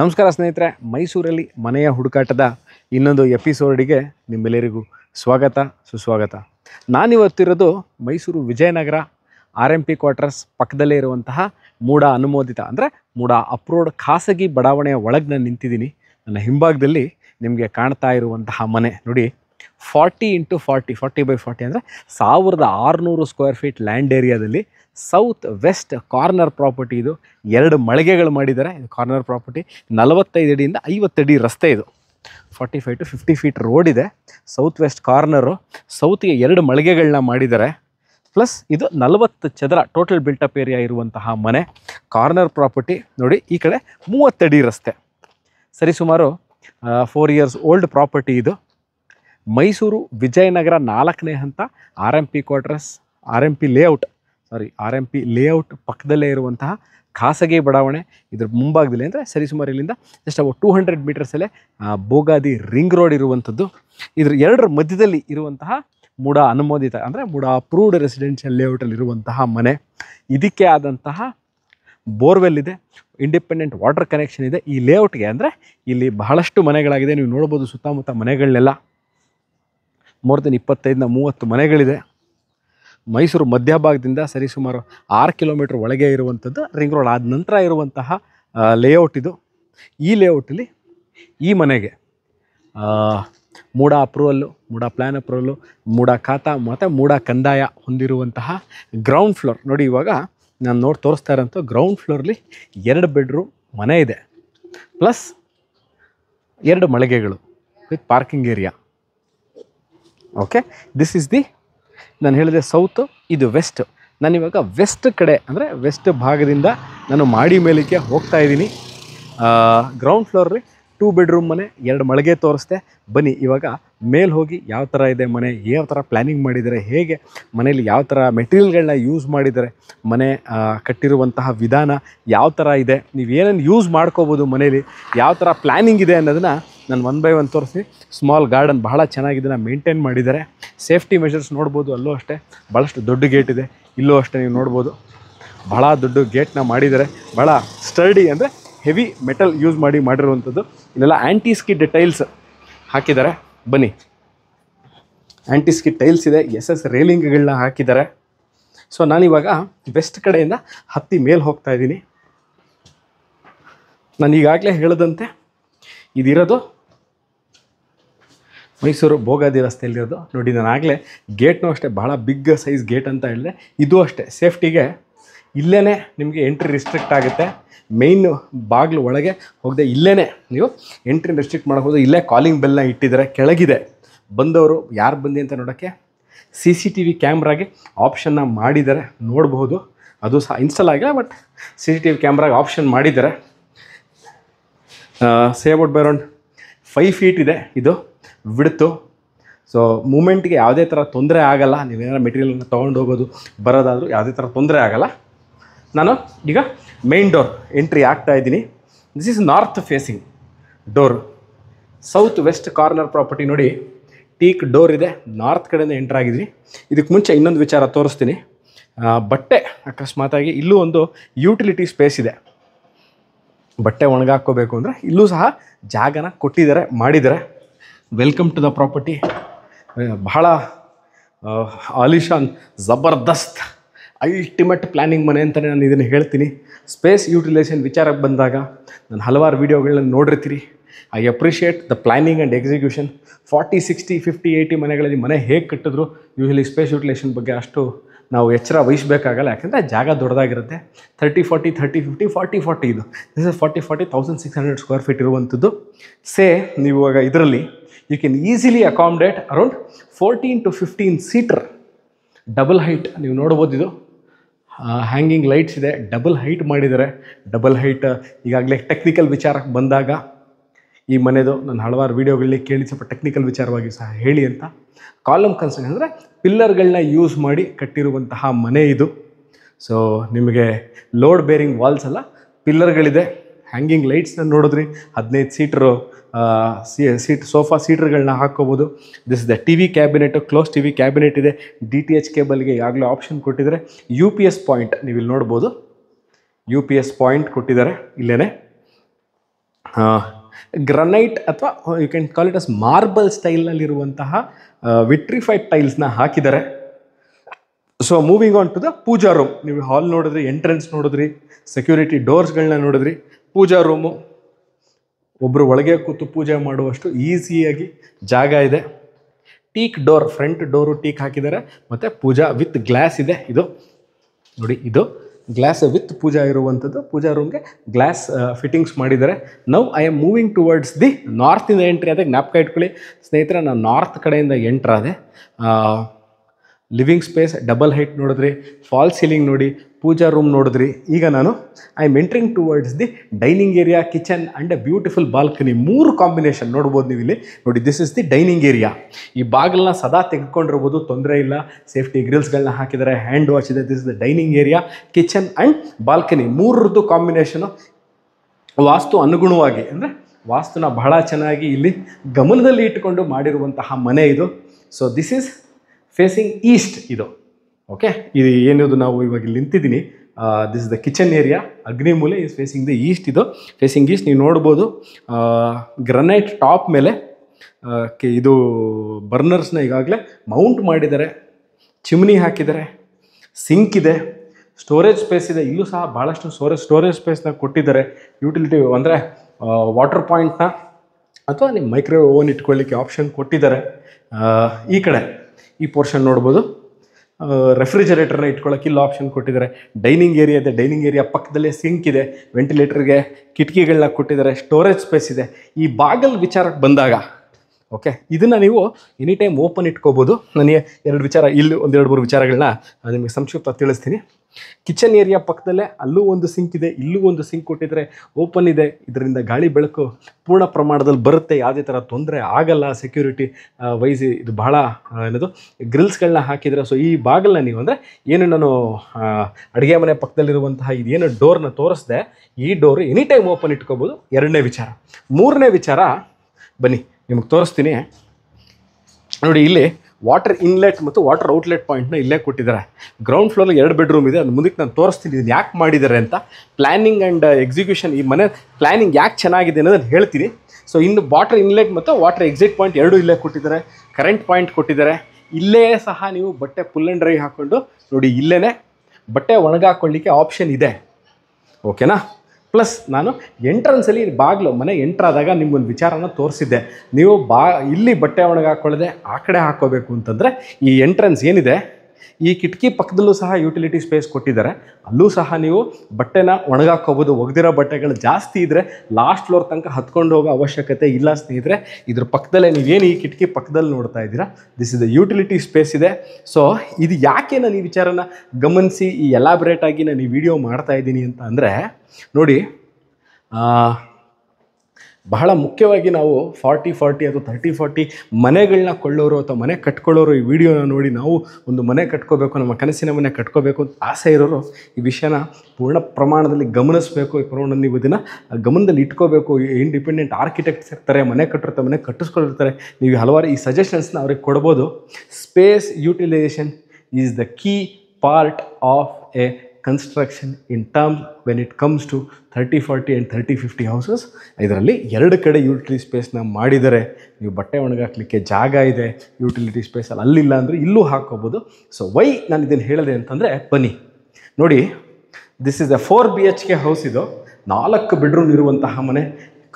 ನಮಸ್ಕಾರ ಸ್ನೇಹಿತರೆ ಮೈಸೂರಲ್ಲಿ ಮನೆಯ ಹುಡುಕಾಟದ ಇನ್ನೊಂದು ಎಪಿಸೋಡಿಗೆ ನಿಮ್ಮೆಲ್ಲರಿಗೂ ಸ್ವಾಗತ ಸುಸ್ವಾಗತ ನಾನಿವತ್ತಿರೋದು Mysuru Vijayanagar R M P quarters ಪಕ್ಕದಲ್ಲೇ ಇರುವಂತಹ ಮೂಡ ಅನುಮೋದಿತ ಅಂದರೆ ಮೂಡ ಅಪ್ರೋಡ್ ಖಾಸಗಿ ಬಡಾವಣೆಯ ಒಳಗೆ ನಾನು ನಿಂತಿದ್ದೀನಿ ನನ್ನ ಹಿಂಭಾಗದಲ್ಲಿ ನಿಮಗೆ ಕಾಣ್ತಾ ಇರುವಂತಹ ಮನೆ ನೋಡಿ forty into forty forty by forty ಅಂದರೆ ಸಾವಿರದ ಆರುನೂರು ಸ್ಕ್ವೇರ್ ಫೀಟ್ ಲ್ಯಾಂಡ್ ಏರಿಯಾದಲ್ಲಿ ಸೌತ್ ವೆಸ್ಟ್ ಕಾರ್ನರ್ ಪ್ರಾಪರ್ಟಿ ಇದು ಎರಡು ಮಳಿಗೆಗಳು ಮಾಡಿದ್ದಾರೆ ಕಾರ್ನರ್ ಪ್ರಾಪರ್ಟಿ ನಲವತ್ತೈದು ಅಡಿಯಿಂದ ಐವತ್ತಡಿ ರಸ್ತೆ ಇದು forty five to fifty feet road ಇದೆ ಸೌತ್ ವೆಸ್ಟ್ ಕಾರ್ನರು ಸೌತ್ಗೆ ಎರಡು ಮಳಿಗೆಗಳನ್ನ ಮಾಡಿದ್ದಾರೆ ಪ್ಲಸ್ ಇದು ನಲವತ್ತು ಚದರ ಟೋಟಲ್ ಬಿಲ್ಟಪ್ ಏರಿಯಾ ಇರುವಂತಹ ಮನೆ ಕಾರ್ನರ್ ಪ್ರಾಪರ್ಟಿ ನೋಡಿ ಈ ಕಡೆ ಮೂವತ್ತಡಿ ರಸ್ತೆ ಸರಿಸುಮಾರು ಫೋರ್ ಇಯರ್ಸ್ ಓಲ್ಡ್ ಪ್ರಾಪರ್ಟಿ ಇದು ಮೈಸೂರು ವಿಜಯನಗರ ನಾಲ್ಕನೇ ಹಂತ R M P quarters R M P layout sorry R M P layout ಪಕ್ಕದಲ್ಲೇ ಇರುವಂತಹ ಖಾಸಗಿ ಬಡಾವಣೆ ಇದ್ರ ಮುಂಭಾಗದಲ್ಲಿ ಅಂದರೆ ಸರಿಸುಮಾರು ಇಲ್ಲಿಂದ ಜಸ್ಟ್ ಅವು ಟೂ ಹಂಡ್ರೆಡ್ ಮೀಟರ್ಸಲ್ಲೇ ಬೋಗಾದಿ ರಿಂಗ್ ರೋಡ್ ಇರುವಂಥದ್ದು ಇದ್ರ ಎರಡರ ಮಧ್ಯದಲ್ಲಿ ಇರುವಂತಹ ಮೂಡ ಅನುಮೋದಿತ ಅಂದರೆ ಮೂಡ ಅಪ್ರೂವ್ಡ್ ರೆಸಿಡೆನ್ಷಿಯಲ್ ಲೇಔಟಲ್ಲಿ ಇರುವಂತಹ ಮನೆ ಇದಕ್ಕೆ ಆದಂತಹ ಬೋರ್ವೆಲ್ ಇದೆ ಇಂಡಿಪೆಂಡೆಂಟ್ ವಾಟರ್ ಕನೆಕ್ಷನ್ ಇದೆ ಈ ಲೇಔಟ್ಗೆ ಅಂದರೆ ಇಲ್ಲಿ ಬಹಳಷ್ಟು ಮನೆಗಳಾಗಿದೆ ನೀವು ನೋಡ್ಬೋದು ಸುತ್ತಮುತ್ತ ಮನೆಗಳನ್ನೆಲ್ಲ ಮೋರ್ ದೆನ್ ಇಪ್ಪತ್ತೈದನ ಮೂವತ್ತು ಮನೆಗಳಿದೆ ಮೈಸೂರು ಮಧ್ಯಭಾಗದಿಂದ ಸರಿಸುಮಾರು ಆರು ಕಿಲೋಮೀಟ್ರ್ ಒಳಗೆ ಇರುವಂಥದ್ದು ರಿಂಗ್ ರೋಡ್ ಆದ ನಂತರ ಇರುವಂತಹ ಲೇಔಟ್ ಇದು ಈ ಲೇಔಟಲ್ಲಿ ಈ ಮನೆಗೆ MUDA approval MUDA plan approval MUDA khata ಮತ್ತು ಮೂಡ ಕಂದಾಯ ಹೊಂದಿರುವಂತಹ ಗ್ರೌಂಡ್ ಫ್ಲೋರ್ ನೋಡಿ ಇವಾಗ ನಾನು ನೋಡಿ ತೋರಿಸ್ತಾ ಇರೋಂಥ ಗ್ರೌಂಡ್ ಫ್ಲೋರಲ್ಲಿ ಎರಡು ಬೆಡ್ರೂಮ್ ಮನೆ ಇದೆ ಪ್ಲಸ್ ಎರಡು ಮಳಿಗೆಗಳು with parking area okay this is the ನಾನು ಹೇಳಿದೆ ಸೌತು ಇದು ವೆಸ್ಟ್ ನಾನಿವಾಗ ವೆಸ್ಟ್ ಕಡೆ ಅಂದರೆ ವೆಸ್ಟ್ ಭಾಗದಿಂದ ನಾನು ಮಾಡಿ ಮೇಲಕ್ಕೆ ಹೋಗ್ತಾ ಇದ್ದೀನಿ ಗ್ರೌಂಡ್ ಫ್ಲೋರಲ್ಲಿ ಟೂ ಬೆಡ್ರೂಮ್ ಮನೆ ಎರಡು ಮಳಿಗೆ ತೋರಿಸ್ದೆ ಬನ್ನಿ ಇವಾಗ ಮೇಲೆ ಹೋಗಿ ಯಾವ ಥರ ಇದೆ ಮನೆ ಯಾವ ಥರ ಪ್ಲ್ಯಾನಿಂಗ್ ಮಾಡಿದ್ದಾರೆ ಹೇಗೆ ಮನೇಲಿ ಯಾವ ಥರ ಮೆಟೀರಿಯಲ್ಗಳನ್ನ ಯೂಸ್ ಮಾಡಿದ್ದಾರೆ ಮನೆ ಕಟ್ಟಿರುವಂತಹ ವಿಧಾನ ಯಾವ ಥರ ಇದೆ ನೀವು ಏನೇನು ಯೂಸ್ ಮಾಡ್ಕೋಬೋದು ಮನೇಲಿ ಯಾವ ಥರ ಪ್ಲ್ಯಾನಿಂಗ್ ಇದೆ ಅನ್ನೋದನ್ನು ನಾನು ಒನ್ ಬೈ ಒನ್ ತೋರಿಸಿ ಸ್ಮಾಲ್ ಗಾರ್ಡನ್ ಬಹಳ ಚೆನ್ನಾಗಿದೆ ನಾನು ಮೇಂಟೈನ್ ಮಾಡಿದ್ದಾರೆ ಸೇಫ್ಟಿ ಮೆಷರ್ಸ್ ನೋಡ್ಬೋದು ಅಲ್ಲೂ ಅಷ್ಟೇ ಭಾಳಷ್ಟು ದೊಡ್ಡ ಗೇಟ್ ಇದೆ ಇಲ್ಲೂ ಅಷ್ಟೇ ನೀವು ನೋಡ್ಬೋದು ಭಾಳ ದೊಡ್ಡ ಗೇಟ್ನ ಮಾಡಿದ್ದಾರೆ ಭಾಳ ಸ್ಟರ್ಡಿ ಅಂದರೆ ಹೆವಿ ಮೆಟಲ್ ಯೂಸ್ ಮಾಡಿ ಮಾಡಿರುವಂಥದ್ದು ಇಲ್ಲೆಲ್ಲ ಆ್ಯಂಟಿ ಸ್ಕಿಡ್ ಟೈಲ್ಸ್ ಹಾಕಿದ್ದಾರೆ ಬನ್ನಿ ಆ್ಯಂಟಿ ಸ್ಕಿಡ್ ಟೈಲ್ಸ್ ಇದೆ ಎಸ್ ಎಸ್ ರೇಲಿಂಗ್ಗಳನ್ನ ಹಾಕಿದ್ದಾರೆ ಸೊ ನಾನಿವಾಗ ವೆಸ್ಟ್ ಕಡೆಯಿಂದ ಹತ್ತಿ ಮೇಲೆ ಹೋಗ್ತಾ ಇದ್ದೀನಿ ನಾನು ಈಗಾಗಲೇ ಹೇಳಿದಂತೆ ಇದಿರೋದು ಮೈಸೂರು ಭೋಗಾದಿ ರಸ್ತೆಯಲ್ಲಿರೋದು ನೋಡಿ ನಾನು ಆಗಲೇ ಗೇಟ್ನೂ ಅಷ್ಟೇ ಭಾಳ ಬಿಗ್ ಸೈಜ್ ಗೇಟ್ ಅಂತ ಹೇಳಿದೆ ಇದು ಅಷ್ಟೇ ಸೇಫ್ಟಿಗೆ ಇಲ್ಲೇ ನಿಮಗೆ ಎಂಟ್ರಿ ರಿಸ್ಟ್ರಿಕ್ಟ್ ಆಗುತ್ತೆ ಮೇಯ್ನ್ ಬಾಗಿಲು ಒಳಗೆ ಹೋಗದೆ ಇಲ್ಲೇ ನೀವು ಎಂಟ್ರಿ ರೆಸ್ಟ್ರಿಕ್ಟ್ ಮಾಡೋದು ಇಲ್ಲೇ ಕಾಲಿಂಗ್ ಬೆಲ್ನ ಇಟ್ಟಿದ್ದಾರೆ ಕೆಳಗಿದೆ ಬಂದವರು ಯಾರು ಬಂದಿ ಅಂತ ನೋಡೋಕ್ಕೆ ಸಿ ಸಿ ಟಿ ವಿ ಕ್ಯಾಮ್ರಾಗೆ ಆಪ್ಷನ್ನ ಮಾಡಿದ್ದಾರೆ ನೋಡಬಹುದು ಅದು ಸಹ ಇನ್ಸ್ಟಾಲ್ ಆಗಿಲ್ಲ but C C T V ಕ್ಯಾಮ್ರಾಗೆ ಆಪ್ಷನ್ ಮಾಡಿದ್ದಾರೆ save about by around five feet ಇದೆ ಇದು ಬಿಡ್ತು ಸೊ ಮೂಮೆಂಟ್ಗೆ ಯಾವುದೇ ಥರ ತೊಂದರೆ ಆಗಲ್ಲ ನೀವೇನಾರ ಮೆಟೀರಿಯಲನ್ನು ತೊಗೊಂಡು ಹೋಗೋದು ಬರೋದಾದರೂ ಯಾವುದೇ ಥರ ತೊಂದರೆ ಆಗಲ್ಲ ನಾನು ಈಗ ಮೈನ್ ಡೋರ್ ಎಂಟ್ರಿ ಆಗ್ತಾ ಇದ್ದೀನಿ this is north facing door south west corner property ನೋಡಿ ಟೀಕ್ ಡೋರ್ ಇದೆ ನಾರ್ತ್ ಕಡೆಯಿಂದ ಎಂಟ್ರ್ ಆಗಿದ್ದೀನಿ ಇದಕ್ಕೆ ಮುಂಚೆ ಇನ್ನೊಂದು ವಿಚಾರ ತೋರಿಸ್ತೀನಿ ಬಟ್ಟೆ ಅಕಸ್ಮಾತಾಗಿ ಇಲ್ಲೂ ಒಂದು ಯುಟಿಲಿಟಿ ಸ್ಪೇಸ್ ಇದೆ ಬಟ್ಟೆ ಒಣಗಾಕೋಬೇಕು ಅಂದರೆ ಇಲ್ಲೂ ಸಹ ಜಾಗನ ಕೊಟ್ಟಿದ್ದಾರೆ ಮಾಡಿದ್ದಾರೆ ವೆಲ್ಕಮ್ ಟು ದ ಪ್ರಾಪರ್ಟಿ ಬಹಳ ಆಲಿಶಾನ್ ಜಬರ್ದಸ್ತ್ ಅಲ್ಟಿಮೇಟ್ ಪ್ಲ್ಯಾನಿಂಗ್ ಮನೆ ಅಂತಲೇ ನಾನು ಇದನ್ನು ಹೇಳ್ತೀನಿ ಸ್ಪೇಸ್ ಯೂಟಿಲೈಸೇಷನ್ ವಿಚಾರಕ್ಕೆ ಬಂದಾಗ ನಾನು ಹಲವಾರು ವೀಡಿಯೋಗಳನ್ನ ನೋಡಿರ್ತೀರಿ I appreciate the planning and execution forty sixty fifty eighty ಮನೆಗಳಲ್ಲಿ ಮನೆ ಹೇಗೆ ಕಟ್ಟಿದ್ರು ಯೂಶಲಿ ಸ್ಪೇಸ್ ಯೂಟಿಲೈಸೇಷನ್ ಬಗ್ಗೆ ಅಷ್ಟು ನಾವು ಎಚ್ಚರ ವಹಿಸ್ಬೇಕಾಗಲ್ಲ ಯಾಕಂದರೆ ಜಾಗ ದೊಡ್ಡದಾಗಿರುತ್ತೆ thirty forty thirty fifty forty forty ಇದು this is forty forty thousand six hundred square feet ಇರುವಂಥದ್ದು ಸೇ ನೀವು ಇವಾಗ ಇದರಲ್ಲಿ you can easily accommodate around fourteen to fifteen seater double height ನೀವು ನೋಡ್ಬೋದು ಇದು ಹ್ಯಾಂಗಿಂಗ್ ಲೈಟ್ಸ್ ಇದೆ ಡಬಲ್ ಹೈಟ್ ಮಾಡಿದರೆ ಡಬಲ್ ಹೈಟ್ ಈಗಾಗಲೇ ಟೆಕ್ನಿಕಲ್ ವಿಚಾರಕ್ಕೆ ಬಂದಾಗ ಈ ಮನೆದು ನಾನು ಹಲವಾರು ವೀಡಿಯೋಗಳಲ್ಲಿ ಕೇಳಿ ಸ್ವಲ್ಪ ಟೆಕ್ನಿಕಲ್ ವಿಚಾರವಾಗಿ ಸಹ ಹೇಳಿ ಅಂತ ಕಾಲಮ್ ಕನ್ಸ್ಟ್ರಕ್ಷನ್ ಅಂದರೆ ಪಿಲ್ಲರ್ಗಳನ್ನ ಯೂಸ್ ಮಾಡಿ ಕಟ್ಟಿರುವಂತಹ ಮನೆ ಇದು ಸೊ ನಿಮಗೆ ಲೋಡ್ ಬೇರಿಂಗ್ ವಾಲ್ಸ್ ಅಲ್ಲ ಪಿಲ್ಲರ್ಗಳಿದೆ ಹ್ಯಾಂಗಿಂಗ್ ಲೈಟ್ಸ್ನ ನೋಡಿದ್ರಿ ಹದಿನೈದು ಸೀಟ್ರು ಸೀಟ್ ಸೋಫಾ ಸೀಟ್ರ್ಗಳನ್ನ ಹಾಕ್ಕೋಬೋದು this the T V cabinet close T V cabinet ಇದೆ ಡಿ ಟಿ ಎಚ್ ಕೇಬಲ್ಗೆ ಈಗಾಗಲೇ ಆಪ್ಷನ್ ಕೊಟ್ಟಿದ್ದಾರೆ ಯು ಪಿ ಎಸ್ ಪಾಯಿಂಟ್ ನೀವು ಇಲ್ಲಿ ನೋಡ್ಬೋದು ಯು ಪಿ ಎಸ್ ಪಾಯಿಂಟ್ ಕೊಟ್ಟಿದ್ದಾರೆ ಇಲ್ಲೇ ಗ್ರನೈಟ್ ಅಥವಾ you can call it as marble ಸ್ಟೈಲ್ನಲ್ಲಿರುವಂತಹ ವಿಟ್ರಿಫೈಡ್ ಟೈಲ್ಸ್ನ ಹಾಕಿದ್ದಾರೆ so moving on to the puja room ನೀವು ಹಾಲ್ ನೋಡಿದ್ರಿ ಎಂಟ್ರೆನ್ಸ್ ನೋಡಿದ್ರಿ ಸೆಕ್ಯೂರಿಟಿ ಡೋರ್ಸ್ಗಳನ್ನ ನೋಡಿದ್ರಿ ಪೂಜಾ ರೂಮು ಒಬ್ಬರು ಒಳಗೆ ಕೂತು ಪೂಜೆ ಮಾಡುವಷ್ಟು ಈಸಿಯಾಗಿ ಜಾಗ ಇದೆ teak door front door teak ಹಾಕಿದ್ದಾರೆ ಮತ್ತು ಪೂಜಾ ವಿತ್ ಗ್ಲಾಸ್ ಇದೆ ಇದು ನೋಡಿ ಇದು ಗ್ಲಾಸ್ ವಿತ್ ಪೂಜಾ ಇರುವಂಥದ್ದು ಪೂಜಾ ರೂಮ್ಗೆ ಗ್ಲಾಸ್ ಫಿಟ್ಟಿಂಗ್ಸ್ ಮಾಡಿದ್ದಾರೆ now I am moving towards the ನಾರ್ತಿಂದ ಎಂಟ್ರಿ ಅದಕ್ಕೆ ಜ್ಞಾಪಕ ಇಟ್ಕೊಳ್ಳಿ ಸ್ನೇಹಿತರೆ ನಾನು ನಾರ್ತ್ ಕಡೆಯಿಂದ ಎಂಟ್ರಾದೆ ಲಿವಿಂಗ್ ಸ್ಪೇಸ್ ಡಬಲ್ ಹೈಟ್ ನೋಡಿದ್ರಿ ಫಾಲ್ ಸೀಲಿಂಗ್ ನೋಡಿ ಪೂಜಾ ರೂಮ್ ನೋಡಿದ್ರಿ ಈಗ ನಾನು I am entering towards the dining area kitchen and a beautiful balcony ಮೂರು ಕಾಂಬಿನೇಷನ್ ನೋಡ್ಬೋದು ನೀವು ಇಲ್ಲಿ ನೋಡಿ this is the dining area ಈ ಬಾಗಿಲನ್ನ ಸದಾ ತೆಗೆದುಕೊಂಡಿರ್ಬೋದು ತೊಂದರೆ ಇಲ್ಲ ಸೇಫ್ಟಿ ಗ್ರಿಲ್ಸ್ಗಳನ್ನ ಹಾಕಿದರೆ ಹ್ಯಾಂಡ್ ವಾಚ್ ಇದೆ this the dining area kitchen and balcony ಮೂರರದ್ದು ಕಾಂಬಿನೇಷನು ವಾಸ್ತು ಅನುಗುಣವಾಗಿ ಅಂದರೆ ವಾಸ್ತುನ ಬಹಳ ಚೆನ್ನಾಗಿ ಇಲ್ಲಿ ಗಮನದಲ್ಲಿ ಇಟ್ಟುಕೊಂಡು ಮಾಡಿರುವಂತಹ ಮನೆ ಇದು so this is facing east ಇದು ಓಕೆ ಇದು ಏನಿದು ನಾವು ಇವಾಗ ಇಲ್ಲಿ ನಿಂತಿದ್ದೀನಿ ದಿಸ್ ದ ಕಿಚನ್ ಏರಿಯಾ ಅಗ್ನಿಮೂಲೆ ಇಸ್ ಫೇಸಿಂಗ್ ದ ಈಸ್ಟ್ ಇದು ಫೇಸಿಂಗ್ ಈಸ್ಟ್ ನೀವು ನೋಡ್ಬೋದು ಗ್ರನೈಟ್ ಟಾಪ್ ಮೇಲೆ ಇದು ಬರ್ನರ್ಸ್ನ ಈಗಾಗಲೇ ಮೌಂಟ್ ಮಾಡಿದ್ದಾರೆ ಚಿಮ್ನಿ ಹಾಕಿದ್ದಾರೆ ಸಿಂಕ್ ಇದೆ ಸ್ಟೋರೇಜ್ ಸ್ಪೇಸ್ ಇದೆ ಇಲ್ಲೂ ಸಹ ಭಾಳಷ್ಟು ಸ್ಟೋರೇಜ್ ಸ್ಟೋರೇಜ್ ಸ್ಪೇಸ್ನ ಕೊಟ್ಟಿದ್ದಾರೆ ಯುಟಿಲಿಟಿ ಅಂದರೆ ವಾಟರ್ ಪಾಯಿಂಟ್ನ ಅಥವಾ ನಿಮ್ಮ ಮೈಕ್ರೋವೇವ್ ಓವನ್ ಇಟ್ಕೊಳ್ಳಿಕ್ಕೆ ಆಪ್ಷನ್ ಕೊಟ್ಟಿದ್ದಾರೆ ಈ ಕಡೆ ಈ ಪೋರ್ಷನ್ ನೋಡ್ಬೋದು ರೆಫ್ರಿಜರೇಟರ್ನ ಇಟ್ಕೊಳ್ಳೋಕೆ ಇಲ್ಲ ಆಪ್ಷನ್ ಕೊಟ್ಟಿದ್ದಾರೆ ಡೈನಿಂಗ್ ಏರಿಯಾ ಇದೆ ಡೈನಿಂಗ್ ಏರಿಯಾ ಪಕ್ಕದಲ್ಲೇ ಸಿಂಕ್ ಇದೆ ವೆಂಟಿಲೇಟರ್ಗೆ ಕಿಟಕಿಗಳನ್ನ ಕೊಟ್ಟಿದ್ದಾರೆ ಸ್ಟೋರೇಜ್ ಸ್ಪೇಸ್ ಇದೆ ಈ ಬಾಗಲ್ ವಿಚಾರಕ್ಕೆ ಬಂದಾಗ ಓಕೆ ಇದನ್ನು ನೀವು ಎನಿ ಟೈಮ್ ಓಪನ್ ಇಟ್ಕೋಬೋದು ನನಗೆ ಎರಡು ವಿಚಾರ ಇಲ್ಲಿ ಒಂದೆರಡು ಮೂರು ವಿಚಾರಗಳನ್ನ ನಿಮಗೆ ಸಂಕ್ಷಿಪ್ತ ತಿಳಿಸ್ತೀನಿ ಕಿಚನ್ ಏರಿಯಾ ಪಕ್ಕದಲ್ಲೇ ಅಲ್ಲೂ ಒಂದು ಸಿಂಕ್ ಇದೆ ಇಲ್ಲೂ ಒಂದು ಸಿಂಕ್ ಕೊಟ್ಟಿದ್ರೆ ಓಪನ್ ಇದೆ ಇದರಿಂದ ಗಾಳಿ ಬೆಳಕು ಪೂರ್ಣ ಪ್ರಮಾಣದಲ್ಲಿ ಬರುತ್ತೆ ಯಾವುದೇ ಥರ ತೊಂದರೆ ಆಗಲ್ಲ ಸೆಕ್ಯೂರಿಟಿ ವೈಸ್ ಇದು ಬಹಳ ಏನದು ಗ್ರಿಲ್ಸ್ಗಳನ್ನ ಹಾಕಿದರೆ ಸೊ ಈ ಬಾಗಿಲನ್ನ ನೀವು ಅಂದರೆ ಏನು ನಾನು ಅಡುಗೆ ಮನೆ ಪಕ್ಕದಲ್ಲಿರುವಂತಹ ಇದೇನು ಡೋರ್ನ ತೋರಿಸ್ದೆ ಈ ಡೋರ್ ಎನಿ ಟೈಮ್ ಓಪನ್ ಇಟ್ಕೋಬೋದು ಎರಡನೇ ವಿಚಾರ ಮೂರನೇ ವಿಚಾರ ಬನ್ನಿ ನಿಮಗೆ ತೋರಿಸ್ತೀನಿ ನೋಡಿ ಇಲ್ಲಿ ವಾಟರ್ ಇನ್ಲೆಟ್ ಮತ್ತು ವಾಟರ್ ಔಟ್ಲೆಟ್ ಪಾಯಿಂಟ್ನ ಇಲ್ಲೇ ಕೊಟ್ಟಿದ್ದಾರೆ ಗ್ರೌಂಡ್ ಫ್ಲೋರಲ್ಲಿ ಎರಡು ಬೆಡ್ರೂಮ್ ಇದೆ ಅದು ಮುಂದಕ್ಕೆ ನಾನು ತೋರಿಸ್ತೀನಿ ಇದನ್ನು ಯಾಕೆ ಮಾಡಿದ್ದಾರೆ ಅಂತ ಪ್ಲ್ಯಾನಿಂಗ್ ಆ್ಯಂಡ್ ಎಕ್ಸಿಕ್ಯೂಷನ್ ಈ ಮನೆ ಪ್ಲ್ಯಾನಿಂಗ್ ಯಾಕೆ ಚೆನ್ನಾಗಿದೆ ಅನ್ನೋದನ್ನು ಹೇಳ್ತೀನಿ ಸೊ ಇನ್ನು ವಾಟರ್ ಇನ್ಲೆಟ್ ಮತ್ತು ವಾಟರ್ ಎಕ್ಸಿಟ್ ಪಾಯಿಂಟ್ ಎರಡೂ ಇಲ್ಲೇ ಕೊಟ್ಟಿದ್ದಾರೆ ಕರೆಂಟ್ ಪಾಯಿಂಟ್ ಕೊಟ್ಟಿದ್ದಾರೆ ಇಲ್ಲೇ ಸಹ ನೀವು ಬಟ್ಟೆ ಪುಲ್ ಆ್ಯಂಡ್ ಡ್ರೈ ಹಾಕ್ಕೊಂಡು ನೋಡಿ ಇಲ್ಲೇ ಬಟ್ಟೆ ಒಣಗಾಕೊಳ್ಳಿಕ್ಕೆ ಆಪ್ಷನ್ ಇದೆ ಓಕೆನಾ ಪ್ಲಸ್ ನಾನು ಎಂಟ್ರೆನ್ಸಲ್ಲಿ ಬಾಗಿಲು ಮನೆ ಎಂಟ್ರಾದಾಗ ನಿಮಗೊಂದು ವಿಚಾರನ ತೋರಿಸಿದ್ದೆ ನೀವು ಬಾ ಇಲ್ಲಿ ಬಟ್ಟೆ ಒಣಗಾಕೊಳ್ಳದೆ ಆ ಕಡೆ ಹಾಕ್ಕೋಬೇಕು ಅಂತಂದರೆ ಈ ಎಂಟ್ರೆನ್ಸ್ ಏನಿದೆ ಈ ಕಿಟಕಿ ಪಕ್ಕದಲ್ಲೂ ಸಹ ಯುಟಿಲಿಟಿ ಸ್ಪೇಸ್ ಕೊಟ್ಟಿದ್ದಾರೆ ಅಲ್ಲೂ ಸಹ ನೀವು ಬಟ್ಟೆನ ಒಣಗಾಕೋಬೋದು ಒಗೆದಿರೋ ಬಟ್ಟೆಗಳು ಜಾಸ್ತಿ ಇದ್ದರೆ ಲಾಸ್ಟ್ ಫ್ಲೋರ್ ತನಕ ಹತ್ಕೊಂಡು ಹೋಗೋ ಅವಶ್ಯಕತೆ ಇಲ್ಲ ಸ್ನೇಹಿತರೆ ಇದ್ರ ಪಕ್ಕದಲ್ಲೇ ನೀವೇನು ಈ ಕಿಟಕಿ ಪಕ್ಕದಲ್ಲಿ ನೋಡ್ತಾ ಇದ್ದೀರಾ this is the utility space ಇದೆ ಸೊ ಇದು ಯಾಕೆ ನಾನು ಈ ವಿಚಾರನ ಗಮನಿಸಿ ಈ ಎಲಾಬ್ರೇಟಾಗಿ ನಾನು ಈ ವಿಡಿಯೋ ಮಾಡ್ತಾ ಇದ್ದೀನಿ ಅಂತ ಅಂದರೆ ನೋಡಿ ಬಹಳ ಮುಖ್ಯವಾಗಿ ನಾವು ಫಾರ್ಟಿ ಫಾರ್ಟಿ ಅಥವಾ ಥರ್ಟಿ ಫಾರ್ಟಿ ಮನೆಗಳನ್ನ ಕೊಳ್ಳೋರು ಅಥವಾ ಮನೆ ಕಟ್ಕೊಳ್ಳೋರು ಈ ವಿಡಿಯೋನ ನೋಡಿ ನಾವು ಒಂದು ಮನೆ ಕಟ್ಕೋಬೇಕು ನಮ್ಮ ಕನಸಿನ ಮನೆ ಕಟ್ಕೋಬೇಕು ಅಂತ ಆಸೆ ಇರೋರು ಈ ವಿಷಯನ ಪೂರ್ಣ ಪ್ರಮಾಣದಲ್ಲಿ ಗಮನಿಸಬೇಕು ಈ ಪ್ರಮಾಣದಲ್ಲಿ ಇದನ್ನು ಗಮನದಲ್ಲಿ ಇಟ್ಕೋಬೇಕು ಇಂಡಿಪೆಂಡೆಂಟ್ ಆರ್ಕಿಟೆಕ್ಟ್ಸ್ ಇರ್ತಾರೆ ಮನೆ ಕಟ್ಟಿರ್ತಾರೆ ಮನೆ ಕಟ್ಟಿಸ್ಕೊಂಡಿರ್ತಾರೆ ನೀವು ಹಲವಾರು ಈ ಸಜೆಷನ್ಸ್ನ ಅವ್ರಿಗೆ ಕೊಡ್ಬೋದು space utilisation is the key part of a construction in term when it comes to thirty forty and thirty fifty houses ಇದರಲ್ಲಿ ಎರಡು ಕಡೆ ಯೂಟಿಲಿಟಿ ಸ್ಪೇಸ್ನ ಮಾಡಿದರೆ ನೀವು ಬಟ್ಟೆ ಒಣಗಾಕಲಿಕ್ಕೆ ಜಾಗ ಇದೆ ಯೂಟಿಲಿಟಿ ಸ್ಪೇಸಲ್ಲಿ ಅಲ್ಲಿಲ್ಲ ಅಂದರೆ ಇಲ್ಲೂ ಹಾಕೋಬೋದು ಸೊ ವೈ ನಾನು ಇದನ್ನು ಹೇಳಿದೆ ಅಂತಂದರೆ ಬನ್ನಿ ನೋಡಿ this is the four B H K house ಇದು ನಾಲ್ಕು ಬೆಡ್ರೂಮ್ ಇರುವಂತಹ ಮನೆ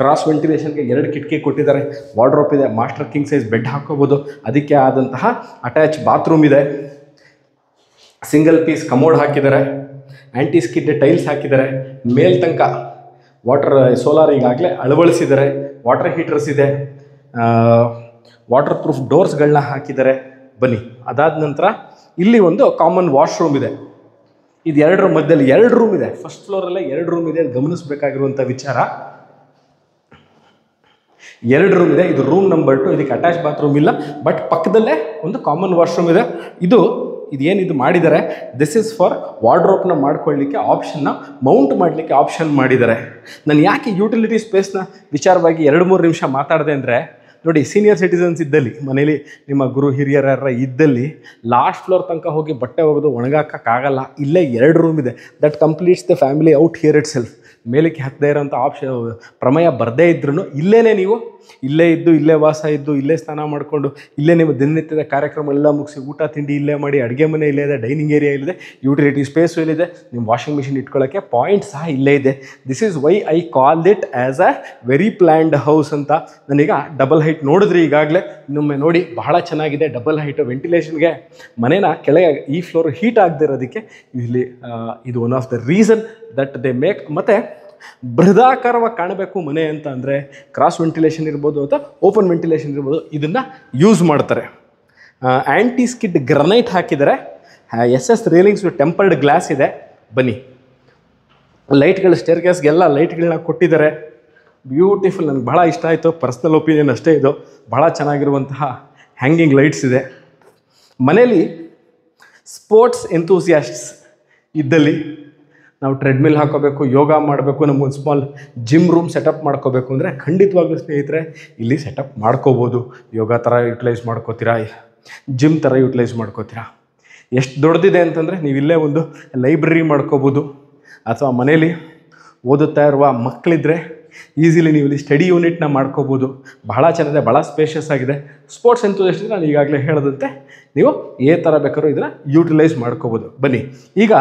ಕ್ರಾಸ್ ವೆಂಟಿಲೇಷನ್ಗೆ ಎರಡು ಕಿಟಕಿ ಕೊಟ್ಟಿದ್ದಾರೆ ವಾರ್ಡ್ರೋಪ್ ಇದೆ ಮಾಸ್ಟರ್ ಕಿಂಗ್ ಸೈಜ್ ಬೆಡ್ ಹಾಕೋಬೋದು ಅದಕ್ಕೆ ಆದಂತಹ ಅಟ್ಯಾಚ್ ಬಾತ್ರೂಮ್ ಇದೆ ಸಿಂಗಲ್ ಪೀಸ್ ಕಮೋಡ್ ಹಾಕಿದ್ದಾರೆ ಆ್ಯಂಟಿ ಸ್ಕಿಡ್ ಟೈಲ್ಸ್ ಹಾಕಿದ್ದಾರೆ ಮೇಲ್ ವಾಟರ್ ಸೋಲಾರ್ ಈಗಾಗಲೇ ಅಳವಡಿಸಿದ್ದಾರೆ ವಾಟರ್ ಹೀಟರ್ಸ್ ಇದೆ ವಾಟರ್ ಪ್ರೂಫ್ ಡೋರ್ಸ್ಗಳನ್ನ ಹಾಕಿದ್ದಾರೆ ಬನ್ನಿ ಅದಾದ ನಂತರ ಇಲ್ಲಿ ಒಂದು ಕಾಮನ್ ವಾಶ್ರೂಮ್ ಇದೆ ಇದು ಎರಡರ ಮಧ್ಯದಲ್ಲಿ ಎರಡು ರೂಮ್ ಇದೆ ಫಸ್ಟ್ ಫ್ಲೋರಲ್ಲೇ ಎರಡು ರೂಮ್ ಇದೆ ಗಮನಿಸಬೇಕಾಗಿರುವಂಥ ವಿಚಾರ ಎರಡು ರೂಮ್ ಇದೆ ಇದು ರೂಮ್ ನಂಬರ್ ಟು ಇದಕ್ಕೆ ಅಟ್ಯಾಚ್ ಬಾತ್ರೂಮ್ ಇಲ್ಲ ಬಟ್ ಪಕ್ಕದಲ್ಲೇ ಒಂದು ಕಾಮನ್ ವಾಶ್ರೂಮ್ ಇದೆ ಇದು ಇದೇನಿದು ಮಾಡಿದ್ದಾರೆ ದಿಸ್ ಇಸ್ ಫಾರ್ ವಾರ್ಡ್ರೋಪ್ನ ಮಾಡ್ಕೊಳ್ಳಿಕ್ಕೆ ಆಪ್ಷನ್ನ ಮೌಂಟ್ ಮಾಡಲಿಕ್ಕೆ ಆಪ್ಷನ್ ಮಾಡಿದ್ದಾರೆ ನಾನು ಯಾಕೆ ಯುಟಿಲಿಟಿ ಸ್ಪೇಸ್ನ ವಿಚಾರವಾಗಿ ಎರಡು ಮೂರು ನಿಮಿಷ ಮಾತಾಡಿದೆ ಅಂದರೆ ನೋಡಿ ಸೀನಿಯರ್ ಸಿಟಿಸನ್ಸ್ ಇದ್ದಲ್ಲಿ ಮನೇಲಿ ನಿಮ್ಮ ಗುರು ಹಿರಿಯರ ಇದ್ದಲ್ಲಿ ಲಾಸ್ಟ್ ಫ್ಲೋರ್ ತನಕ ಹೋಗಿ ಬಟ್ಟೆ ಒಗೆದು ಒಣಗಾಕಾಗಲ್ಲ ಇಲ್ಲೇ ಎರಡು ರೂಮ್ ಇದೆ that completes the family out here itself ಮೇಲಕ್ಕೆ ಹತ್ತದೇ ಇರೋಂಥ ಆಪ್ಷನ್ ಪ್ರಮೇಯ ಬರದೇ ಇದ್ರೂ ಇಲ್ಲೇ ನೀವು ಇಲ್ಲೇ ಇದ್ದು ಇಲ್ಲೇ ವಾಸ ಇದ್ದು ಇಲ್ಲೇ ಸ್ನಾನ ಮಾಡಿಕೊಂಡು ಇಲ್ಲೇ ನಿಮ್ಮ ದಿನನಿತ್ಯದ ಕಾರ್ಯಕ್ರಮ ಎಲ್ಲ ಮುಗಿಸಿ ಊಟ ತಿಂಡಿ ಇಲ್ಲೇ ಮಾಡಿ ಅಡುಗೆ ಮನೆ ಇಲ್ಲೇ ಇದೆ ಡೈನಿಂಗ್ ಏರಿಯಾ ಇಲ್ಲಿದೆ ಯುಟಿಲಿಟಿ ಸ್ಪೇಸು ಇಲ್ಲಿದೆ ನಿಮ್ಮ ವಾಷಿಂಗ್ ಮಿಷಿನ್ ಇಟ್ಕೊಳ್ಳೋಕ್ಕೆ ಪಾಯಿಂಟ್ ಸಹ ಇಲ್ಲೇ ಇದೆ this is why I call it as a very planned house ಅಂತ ನನೀಗ ಡಬಲ್ ಹೈಟ್ ನೋಡಿದ್ರಿ ಈಗಾಗಲೇ ಇನ್ನೊಮ್ಮೆ ನೋಡಿ ಬಹಳ ಚೆನ್ನಾಗಿದೆ ಡಬಲ್ ಹೈಟ್ ವೆಂಟಿಲೇಷನ್ಗೆ ಮನೇನ ಕೆಳಗೆ ಈ ಫ್ಲೋರ್ ಹೀಟ್ ಇರೋದಕ್ಕೆ ಇಲ್ಲಿ ಇದು one of the reason that they make ಮತ್ತು ಬೃಹದಾಕಾರವಾಗಿ ಕಾಣಬೇಕು ಮನೆ ಅಂತ ಅಂದರೆ ಕ್ರಾಸ್ ವೆಂಟಿಲೇಷನ್ ಇರ್ಬೋದು ಅಥವಾ ಓಪನ್ ವೆಂಟಿಲೇಷನ್ ಇರ್ಬೋದು ಇದನ್ನು ಯೂಸ್ ಮಾಡ್ತಾರೆ ಆ್ಯಂಟಿ ಸ್ಕಿಡ್ ಗ್ರನೈಟ್ ಹಾಕಿದರೆ S S railings tempered glass ಇದೆ ಬನ್ನಿ ಲೈಟ್ಗಳು ಸ್ಟೇರ್ ಗ್ಯಾಸ್ಗೆಲ್ಲ ಲೈಟ್ಗಳನ್ನ ಕೊಟ್ಟಿದ್ದಾರೆ ಬ್ಯೂಟಿಫುಲ್ ನನಗೆ ಭಾಳ ಇಷ್ಟ ಆಯಿತು ಪರ್ಸ್ನಲ್ ಒಪಿನಿಯನ್ ಅಷ್ಟೇ ಇದು ಭಾಳ ಚೆನ್ನಾಗಿರುವಂತಹ ಹ್ಯಾಂಗಿಂಗ್ ಲೈಟ್ಸ್ ಇದೆ ಮನೇಲಿ ಸ್ಪೋರ್ಟ್ಸ್ ಎಂಥೂಸಿಯಾಸ್ಟ್ಸ್ ಇದ್ದಲ್ಲಿ ನಾವು ಟ್ರೆಡ್ಮಿಲ್ ಹಾಕೋಬೇಕು ಯೋಗ ಮಾಡಬೇಕು ನಮಗೊಂದು ಸ್ಮಾಲ್ ಜಿಮ್ ರೂಮ್ ಸೆಟಪ್ ಮಾಡ್ಕೋಬೇಕು ಅಂದರೆ ಖಂಡಿತವಾಗ್ಲೂ ಸ್ನೇಹಿತರೆ ಇಲ್ಲಿ ಸೆಟಪ್ ಮಾಡ್ಕೋಬೋದು ಯೋಗ ಥರ ಯುಟಿಲೈಸ್ ಮಾಡ್ಕೋತೀರಾ ಜಿಮ್ ಥರ ಯುಟಿಲೈಸ್ ಮಾಡ್ಕೋತೀರಾ ಎಷ್ಟು ದೊಡ್ಡದಿದೆ ಅಂತಂದರೆ ನೀವು ಇಲ್ಲೇ ಒಂದು ಲೈಬ್ರರಿ ಮಾಡ್ಕೋಬೋದು ಅಥವಾ ಮನೇಲಿ ಓದುತ್ತಾ ಇರುವ ಮಕ್ಕಳಿದ್ರೆ ಈಸಿಲಿ ನೀವು ಇಲ್ಲಿ ಸ್ಟಡಿ ಯೂನಿಟ್ನ ಮಾಡ್ಕೋಬೋದು ಬಹಳ ಚೆನ್ನಾಗಿದೆ ಭಾಳ ಸ್ಪೇಷಿಯಸ್ ಆಗಿದೆ ಸ್ಪೋರ್ಟ್ಸ್ ಎಂತೂ ನಾನು ಈಗಾಗಲೇ ಹೇಳದಂತೆ ನೀವು ಏ ಥರ ಬೇಕಾದ್ರೂ ಇದನ್ನು ಯೂಟಿಲೈಸ್ ಮಾಡ್ಕೋಬೋದು ಬನ್ನಿ ಈಗ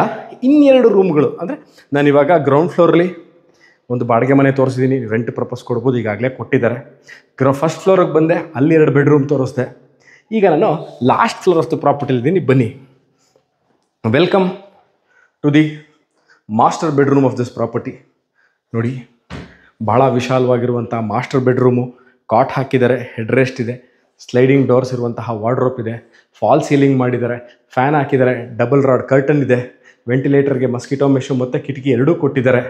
ಇನ್ನೆರಡು ರೂಮ್ಗಳು ಅಂದರೆ ನಾನಿವಾಗ ಗ್ರೌಂಡ್ ಫ್ಲೋರಲ್ಲಿ ಒಂದು ಬಾಡಿಗೆ ಮನೆ ತೋರಿಸಿದ್ದೀನಿ ರೆಂಟ್ ಪರ್ಪಸ್ ಕೊಡ್ಬೋದು ಈಗಾಗಲೇ ಕೊಟ್ಟಿದ್ದಾರೆ ಗ್ರ ಫಸ್ಟ್ ಫ್ಲೋರಿಗೆ ಬಂದೆ ಅಲ್ಲಿ ಎರಡು ಬೆಡ್ರೂಮ್ ತೋರಿಸ್ದೆ ಈಗ ನಾನು ಲಾಸ್ಟ್ ಫ್ಲೋರ್ ಅಷ್ಟು ಇದ್ದೀನಿ ಬನ್ನಿ welcome to the master bedroom of this property ನೋಡಿ ಭಾಳ ವಿಶಾಲವಾಗಿರುವಂಥ ಮಾಸ್ಟರ್ ಬೆಡ್ರೂಮು ಕಾಟ್ ಹಾಕಿದ್ದಾರೆ ಹೆಡ್ ರೆಸ್ಟ್ ಇದೆ ಸ್ಲೈಡಿಂಗ್ ಡೋರ್ಸ್ ಇರುವಂತಹ ವಾರ್ಡ್ರೋಪ್ ಇದೆ ಫಾಲ್ ಸೀಲಿಂಗ್ ಮಾಡಿದ್ದಾರೆ ಫ್ಯಾನ್ ಹಾಕಿದ್ದಾರೆ ಡಬಲ್ ರಾಡ್ ಕರ್ಟನ್ ಇದೆ ವೆಂಟಿಲೇಟರ್ಗೆ ಮಸ್ಕಿಟೋ ಮೆಷು ಮತ್ತು ಕಿಟಕಿ ಎರಡೂ ಕೊಟ್ಟಿದ್ದಾರೆ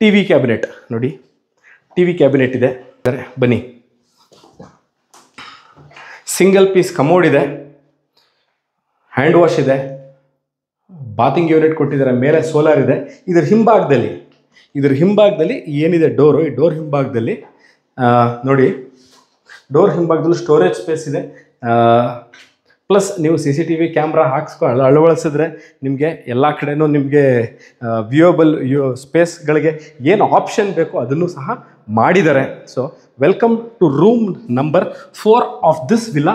ಟಿ ವಿ ಕ್ಯಾಬಿನೆಟ್ ನೋಡಿ ಟಿ ವಿ ಕ್ಯಾಬಿನೆಟ್ ಇದೆ ಬನ್ನಿ ಸಿಂಗಲ್ ಪೀಸ್ ಕಮೋಡ್ ಇದೆ ಹ್ಯಾಂಡ್ ವಾಶ್ ಇದೆ ಬಾತಿಂಗ್ ಯೂನಿಟ್ ಕೊಟ್ಟಿದ್ದಾರೆ ಮೇಲೆ ಸೋಲಾರ್ ಇದೆ ಇದರ ಹಿಂಭಾಗದಲ್ಲಿ ಇದರ ಹಿಂಭಾಗದಲ್ಲಿ ಏನಿದೆ ಡೋರು ಈ ಡೋರ್ ಹಿಂಭಾಗದಲ್ಲಿ ನೋಡಿ ಡೋರ್ ಹಿಂಭಾಗದಲ್ಲೂ ಸ್ಟೋರೇಜ್ ಸ್ಪೇಸ್ ಇದೆ ಪ್ಲಸ್ ನೀವು C C T V camera ಹಾಕ್ಸ್ಕೊಂಡು ಅಳವಡಿಸಿದ್ರೆ ನಿಮಗೆ ಎಲ್ಲ ಕಡೆಯೂ ನಿಮಗೆ ವ್ಯೂಯಬಲ್ ಸ್ಪೇಸ್ಗಳಿಗೆ ಏನು ಆಪ್ಷನ್ ಬೇಕೋ ಅದನ್ನು ಸಹ ಮಾಡಿದ್ದಾರೆ so welcome to room number four of this villa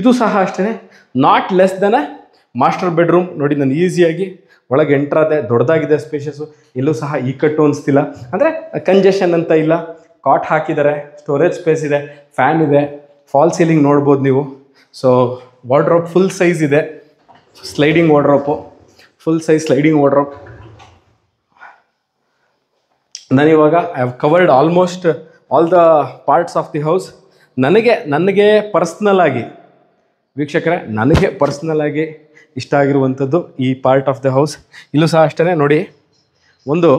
ಇದು ಸಹ ಅಷ್ಟೇ not less than a master bedroom ನೋಡಿ ನಾನು ಈಸಿಯಾಗಿ ಒಳಗೆ ಎಂಟ್ರಾದೆ ದೊಡ್ಡದಾಗಿದೆ ಸ್ಪೇಷಸ್ಸು ಎಲ್ಲೂ ಸಹ ಈ ಕಟ್ಟು ಅನಿಸ್ತಿಲ್ಲ ಅಂದರೆ ಕಂಜೆಷನ್ ಅಂತ ಇಲ್ಲ ಕಾಟ್ ಹಾಕಿದ್ದಾರೆ ಸ್ಟೋರೇಜ್ ಸ್ಪೇಸ್ ಇದೆ ಫ್ಯಾನ್ ಇದೆ ಫಾಲ್ ಸೀಲಿಂಗ್ ನೋಡ್ಬೋದು ನೀವು ಸೊ ವಾರ್ಡ್ರೋಪ್ ಫುಲ್ ಸೈಜ್ ಇದೆ sliding wardrobe full size sliding wardrobe ನಾನಿವಾಗ I have covered almost all the parts of the house ನನಗೆ ನನಗೆ ಪರ್ಸ್ನಲ್ ಆಗಿ ವೀಕ್ಷಕರೇ ನನಗೆ ಪರ್ಸ್ನಲ್ ಆಗಿ ಇಷ್ಟ ಆಗಿರುವಂಥದ್ದು ಈ ಪಾರ್ಟ್ ಆಫ್ ದ ಹೌಸ್ ಇಲ್ಲೂ ಸಹ ಅಷ್ಟೇ ನೋಡಿ ಒಂದು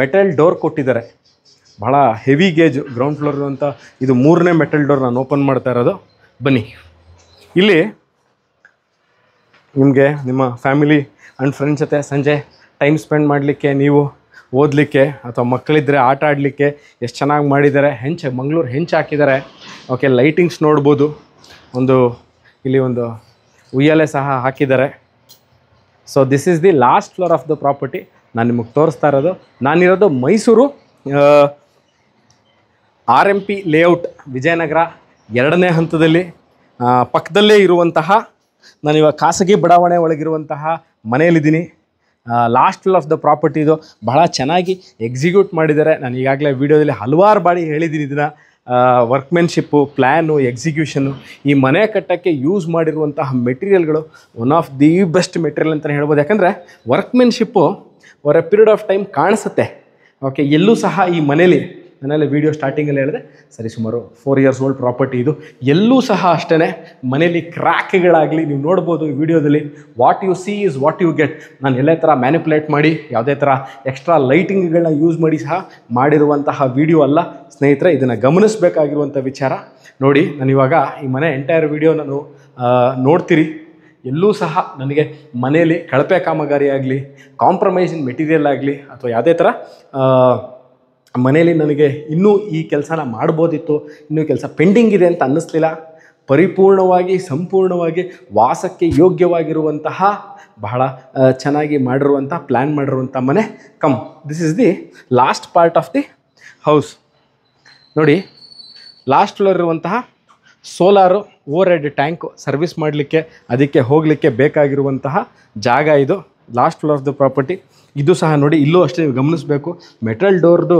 ಮೆಟಲ್ ಡೋರ್ ಕೊಟ್ಟಿದ್ದಾರೆ ಭಾಳ ಹೆವಿ ಗೇಜ್ ಗ್ರೌಂಡ್ ಫ್ಲೋರ್ ಅಂತ ಇದು ಮೂರನೇ ಮೆಟಲ್ ಡೋರ್ ನಾನು ಓಪನ್ ಮಾಡ್ತಾ ಇರೋದು ಬನ್ನಿ ಇಲ್ಲಿ ನಿಮಗೆ ನಿಮ್ಮ ಫ್ಯಾಮಿಲಿ ಆ್ಯಂಡ್ ಫ್ರೆಂಡ್ಸ್ ಜೊತೆ ಸಂಜೆ ಟೈಮ್ ಸ್ಪೆಂಡ್ ಮಾಡಲಿಕ್ಕೆ ನೀವು ಓದಲಿಕ್ಕೆ ಅಥವಾ ಮಕ್ಕಳಿದ್ದರೆ ಆಟ ಆಡಲಿಕ್ಕೆ ಎಷ್ಟು ಚೆನ್ನಾಗಿ ಮಾಡಿದ್ದಾರೆ ಹೆಂಚೆ ಮಂಗಳೂರು ಹೆಂಚು ಹಾಕಿದ್ದಾರೆ ಓಕೆ ಲೈಟಿಂಗ್ಸ್ ನೋಡ್ಬೋದು ಒಂದು ಇಲ್ಲಿ ಒಂದು ಉಯ್ಯಾಲೆ ಸಹ ಹಾಕಿದ್ದಾರೆ so this is the last floor of the property ನಾನು ನಿಮಗೆ ತೋರಿಸ್ತಾ ಇರೋದು ನಾನಿರೋದು Mysuru R M P layout Vijayanagar ಎರಡನೇ ಹಂತದಲ್ಲಿ ಪಕ್ಕದಲ್ಲೇ ಇರುವಂತಹ ನಾನಿವಾಗ ಖಾಸಗಿ ಬಡಾವಣೆ ಒಳಗಿರುವಂತಹ ಮನೆಯಲ್ಲಿದ್ದೀನಿ ಲಾಸ್ಟ್ ಆಫ್ ದ ಪ್ರಾಪರ್ಟಿ ಇದು ಬಹಳ ಚೆನ್ನಾಗಿ ಎಕ್ಸಿಕ್ಯೂಟ್ ಮಾಡಿದ್ದಾರೆ ನಾನು ಈಗಾಗಲೇ ವೀಡಿಯೋದಲ್ಲಿ ಹಲವಾರು ಬಾರಿ ಹೇಳಿದ್ದೀನಿ ಇದನ್ನು ವರ್ಕ್ಮೆನ್ಶಿಪ್ಪು ಪ್ಲ್ಯಾನು ಎಕ್ಸಿಕ್ಯೂಷನ್ನು ಈ ಮನೆ ಕಟ್ಟೋಕ್ಕೆ ಯೂಸ್ ಮಾಡಿರುವಂತಹ ಮೆಟೀರಿಯಲ್ಗಳು one of the best material ಅಂತಲೇ ಹೇಳ್ಬೋದು ಯಾಕಂದರೆ ವರ್ಕ್ಮೆನ್ಶಿಪ್ಪು ಅವರ ಪೀರಿಯಡ್ ಆಫ್ ಟೈಮ್ ಕಾಣಿಸುತ್ತೆ ಓಕೆ ಎಲ್ಲೂ ಸಹ ಈ ಮನೇಲಿ ನಾನೆಲ್ಲ ವೀಡಿಯೋ ಸ್ಟಾರ್ಟಿಂಗಲ್ಲಿ ಹೇಳಿದೆ ಸರಿ ಸುಮಾರು ಫೋರ್ ಇಯರ್ಸ್ ಓಲ್ಡ್ ಪ್ರಾಪರ್ಟಿ ಇದು ಎಲ್ಲೂ ಸಹ ಅಷ್ಟೇ ಮನೆಯಲ್ಲಿ ಕ್ರ್ಯಾಕ್ಗಳಾಗಲಿ ನೀವು ನೋಡ್ಬೋದು ವಿಡಿಯೋದಲ್ಲಿ what you see is what you get ನಾನು ಎಲ್ಲೇ ಥರ ಮ್ಯಾನಿಪುಲೇಟ್ ಮಾಡಿ ಯಾವುದೇ ಥರ ಎಕ್ಸ್ಟ್ರಾ ಲೈಟಿಂಗ್ಗಳನ್ನ ಯೂಸ್ ಮಾಡಿ ಸಹ ಮಾಡಿರುವಂತಹ ವಿಡಿಯೋ ಅಲ್ಲ ಸ್ನೇಹಿತರೆ ಇದನ್ನು ಗಮನಿಸಬೇಕಾಗಿರುವಂಥ ವಿಚಾರ ನೋಡಿ ನಾನಿವಾಗ ಈ ಮನೆ ಎಂಟೈರ್ ವಿಡಿಯೋ ನಾನು ನೋಡ್ತೀರಿ ಎಲ್ಲೂ ಸಹ ನನಗೆ ಮನೆಯಲ್ಲಿ ಕಳಪೆ ಕಾಮಗಾರಿ ಆಗಲಿ ಮೆಟೀರಿಯಲ್ ಆಗಲಿ ಅಥವಾ ಯಾವುದೇ ಥರ ಮನೆಯಲ್ಲಿ ನನಗೆ ಇನ್ನೂ ಈ ಕೆಲಸನ ಮಾಡ್ಬೋದಿತ್ತು ಇನ್ನೂ ಕೆಲಸ ಪೆಂಡಿಂಗ್ ಇದೆ ಅಂತ ಅನ್ನಿಸ್ಲಿಲ್ಲ ಪರಿಪೂರ್ಣವಾಗಿ ಸಂಪೂರ್ಣವಾಗಿ ವಾಸಕ್ಕೆ ಯೋಗ್ಯವಾಗಿರುವಂತಹ ಬಹಳ ಚೆನ್ನಾಗಿ ಮಾಡಿರುವಂಥ ಪ್ಲ್ಯಾನ್ ಮಾಡಿರುವಂಥ ಮನೆ come this is the last part of the house ನೋಡಿ ಲಾಸ್ಟ್ ಇರುವಂತಹ solar overhead tank service ಮಾಡಲಿಕ್ಕೆ ಅದಕ್ಕೆ ಹೋಗಲಿಕ್ಕೆ ಬೇಕಾಗಿರುವಂತಹ ಜಾಗ ಇದು last floor of the property ಇದು ಸಹ ನೋಡಿ ಇಲ್ಲೂ ಅಷ್ಟೇ ಗಮನಿಸಬೇಕು ಮೆಟಲ್ ಡೋರ್ದು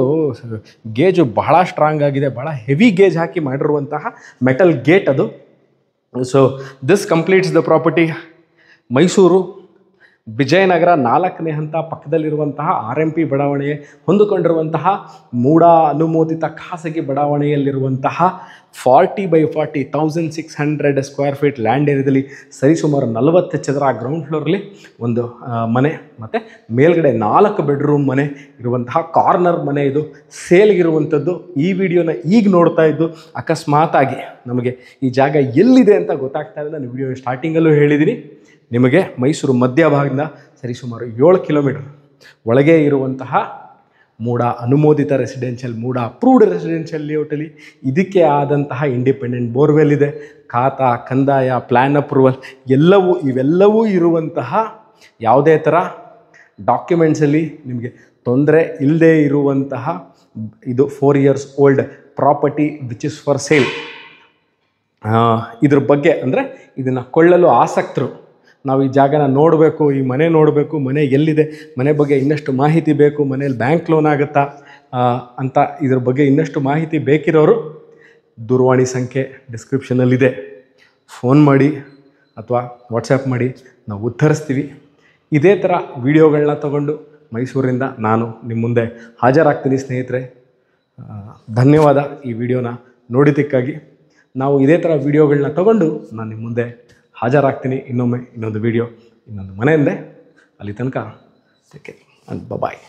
ಗೇಜು ಬಹಳ ಸ್ಟ್ರಾಂಗ್ ಆಗಿದೆ ಬಹಳ ಹೆವಿ ಗೇಜ್ ಹಾಕಿ ಮಾಡಿರುವಂತಹ ಮೆಟಲ್ ಗೇಟ್ ಅದು so this completes the property Mysuru Vijayanagar ನಾಲ್ಕನೇ ಹಂತ ಪಕ್ಕದಲ್ಲಿರುವಂತಹ ಆರ್ ಎಂ ಪಿ ಬಡಾವಣೆಗೆ ಹೊಂದಿಕೊಂಡಿರುವಂತಹ ಮೂಡ ಅನುಮೋದಿತ ಖಾಸಗಿ ಬಡಾವಣೆಯಲ್ಲಿರುವಂತಹ forty by forty thousand six hundred square feet land ಏರಿಯಾದಲ್ಲಿ ಸರಿಸುಮಾರು ನಲವತ್ತು ಚದರ ಗ್ರೌಂಡ್ ಫ್ಲೋರಲ್ಲಿ ಒಂದು ಮನೆ ಮತ್ತು ಮೇಲ್ಗಡೆ ನಾಲ್ಕು ಬೆಡ್ರೂಮ್ ಮನೆ ಇರುವಂತಹ ಕಾರ್ನರ್ ಮನೆ ಇದು ಸೇಲ್ಗಿರುವಂಥದ್ದು ಈ ವಿಡಿಯೋನ ಈಗ ನೋಡ್ತಾ ಇದ್ದು ಅಕಸ್ಮಾತಾಗಿ ನಮಗೆ ಈ ಜಾಗ ಎಲ್ಲಿದೆ ಅಂತ ಗೊತ್ತಾಗ್ತಾ ಇದೆ ನಾನು ವಿಡಿಯೋ ಸ್ಟಾರ್ಟಿಂಗಲ್ಲೂ ಹೇಳಿದ್ದೀನಿ ನಿಮಗೆ ಮೈಸೂರು ಮಧ್ಯಭಾಗದಿಂದ ಸರಿಸುಮಾರು ಏಳು ಕಿಲೋಮೀಟರ್ ಒಳಗೆ ಇರುವಂತಹ ಮೂಡ ಅನುಮೋದಿತ ರೆಸಿಡೆನ್ಷಿಯಲ್ ಮೂಡ ಅಪ್ರೂವ್ಡ್ ರೆಸಿಡೆನ್ಷಿಯಲ್ ಲೇಔಟಲ್ಲಿ ಇದಕ್ಕೆ ಆದಂತಹ ಇಂಡಿಪೆಂಡೆಂಟ್ ಬೋರ್ವೆಲ್ ಇದೆ ಖಾತಾ ಕಂದಾಯ ಪ್ಲ್ಯಾನ್ ಅಪ್ರೂವಲ್ ಎಲ್ಲವೂ ಇವೆಲ್ಲವೂ ಇರುವಂತಹ ಯಾವುದೇ ಥರ ಡಾಕ್ಯುಮೆಂಟ್ಸಲ್ಲಿ ನಿಮಗೆ ತೊಂದರೆ ಇಲ್ಲದೆ ಇರುವಂತಹ ಇದು four years old property which is for sale ಇದ್ರ ಬಗ್ಗೆ ಅಂದರೆ ಇದನ್ನು ಕೊಳ್ಳಲು ಆಸಕ್ತರು ನಾವು ಈ ಜಾಗನ ನೋಡಬೇಕು ಈ ಮನೆ ನೋಡಬೇಕು ಮನೆ ಎಲ್ಲಿದೆ ಮನೆ ಬಗ್ಗೆ ಇನ್ನಷ್ಟು ಮಾಹಿತಿ ಬೇಕು ಮನೇಲಿ ಬ್ಯಾಂಕ್ ಲೋನ್ ಆಗುತ್ತಾ ಅಂತ ಇದ್ರ ಬಗ್ಗೆ ಇನ್ನಷ್ಟು ಮಾಹಿತಿ ಬೇಕಿರೋರು ದೂರವಾಣಿ ಸಂಖ್ಯೆ ಡಿಸ್ಕ್ರಿಪ್ಷನಲ್ಲಿದೆ ಫೋನ್ ಮಾಡಿ ಅಥವಾ ವಾಟ್ಸಪ್ ಮಾಡಿ ನಾವು ಉತ್ತರಿಸ್ತೀವಿ ಇದೇ ಥರ ವಿಡಿಯೋಗಳನ್ನ ತಗೊಂಡು ಮೈಸೂರಿಂದ ನಾನು ನಿಮ್ಮ ಮುಂದೆ ಹಾಜರಾಗ್ತೀನಿ ಸ್ನೇಹಿತರೆ ಧನ್ಯವಾದ ಈ ವಿಡಿಯೋನ ನೋಡಿದ್ದಕ್ಕಾಗಿ ನಾವು ಇದೇ ಥರ ವಿಡಿಯೋಗಳನ್ನ ತಗೊಂಡು ನಾನು ನಿಮ್ಮ ಮುಂದೆ ಹಾಜರಾಗ್ತೀನಿ ಇನ್ನೊಮ್ಮೆ ಇನ್ನೊಂದು ವಿಡಿಯೋ ಇನ್ನೊಂದು ಮನೆಯಿಂದೆ ಅಲ್ಲಿ ತನಕ ಓಕೆ ಅಂಡ್ ಬಾಯ್